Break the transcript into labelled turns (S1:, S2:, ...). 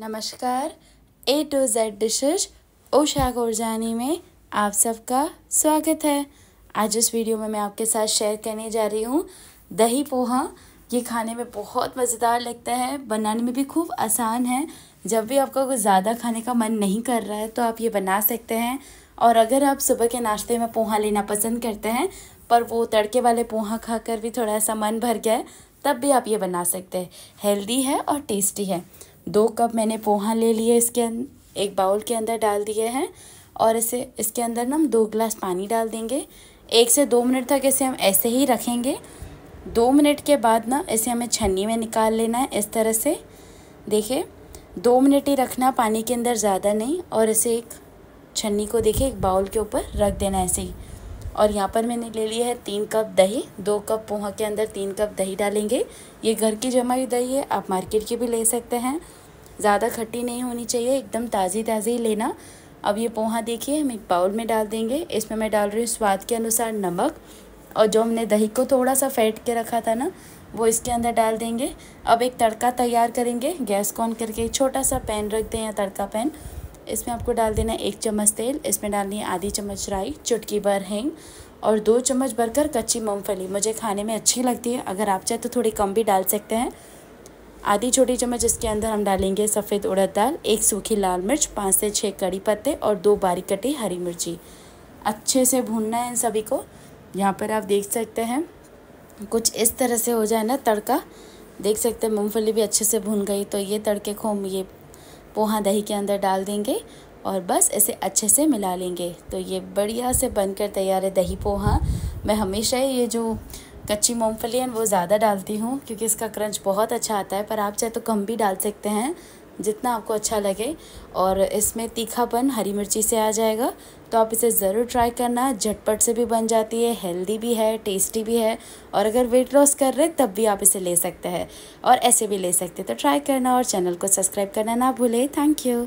S1: नमस्कार A to Z dishes ओशा गोरजानी में आप सबका स्वागत है आज इस वीडियो में मैं आपके साथ शेयर करने जा रही हूँ दही पोहा ये खाने में बहुत मज़ेदार लगता है बनाने में भी खूब आसान है जब भी आपका कुछ ज़्यादा खाने का मन नहीं कर रहा है तो आप ये बना सकते हैं और अगर आप सुबह के नाश्ते में पोहा लेना पसंद करते हैं पर वो तड़के वाले पोहा खाकर भी थोड़ा सा मन भर गया तब भी आप ये बना सकते हैं हेल्दी है और टेस्टी है दो कप मैंने पोहा ले लिए इसके अं-, एक बाउल के अंदर डाल दिए हैं और इसे इसके अंदर ना हम दो गिलास पानी डाल देंगे एक से दो मिनट तक इसे हम ऐसे ही रखेंगे दो मिनट के बाद ना इसे हमें छन्नी में निकाल लेना है इस तरह से देखिए दो मिनट ही रखना पानी के अंदर ज़्यादा नहीं और इसे एक छन्नी को देखिए एक बाउल के ऊपर रख देना ऐसे ही और यहाँ पर मैंने ले लिया है तीन कप दही दो कप पोहा के अंदर तीन कप दही डालेंगे ये घर की जमा हुई दही है आप मार्केट की भी ले सकते हैं ज़्यादा खट्टी नहीं होनी चाहिए एकदम ताज़ी ताज़ी ही लेना अब ये पोहा देखिए हम एक बाउल में डाल देंगे इसमें मैं डाल रही हूँ स्वाद के अनुसार नमक और जो हमने दही को थोड़ा सा फेंट के रखा था ना वो इसके अंदर डाल देंगे अब एक तड़का तैयार करेंगे गैस को ऑन करके एक छोटा सा पैन रख दें या तड़का पैन इसमें आपको डाल देना एक चम्मच तेल इसमें डालनी है आधी चम्मच राई चुटकी भर हिंग और दो चम्मच भरकर कच्ची मूँगफली मुझे खाने में अच्छी लगती है अगर आप चाहे तो थोड़ी कम भी डाल सकते हैं आधी छोटी चम्मच इसके अंदर हम डालेंगे सफ़ेद उड़द दाल एक सूखी लाल मिर्च पाँच से छः कड़ी पत्ते और दो बारीक कटी हरी मिर्ची अच्छे से भूनना है इन सभी को यहाँ पर आप देख सकते हैं कुछ इस तरह से हो जाए ना तड़का देख सकते हैं मूंगफली भी अच्छे से भून गई तो ये तड़के को हम ये पोहा दही के अंदर डाल देंगे और बस इसे अच्छे से मिला लेंगे तो ये बढ़िया से बनकर तैयार है दही पोहा मैं हमेशा ये जो कच्ची मूँगफली है वो ज़्यादा डालती हूँ क्योंकि इसका क्रंच बहुत अच्छा आता है पर आप चाहे तो कम भी डाल सकते हैं जितना आपको अच्छा लगे और इसमें तीखापन हरी मिर्ची से आ जाएगा तो आप इसे ज़रूर ट्राई करना झटपट से भी बन जाती है हेल्दी भी है टेस्टी भी है और अगर वेट लॉस कर रहे तब भी आप इसे ले सकते हैं और ऐसे भी ले सकते तो ट्राई करना और चैनल को सब्सक्राइब करना ना भूलें थैंक यू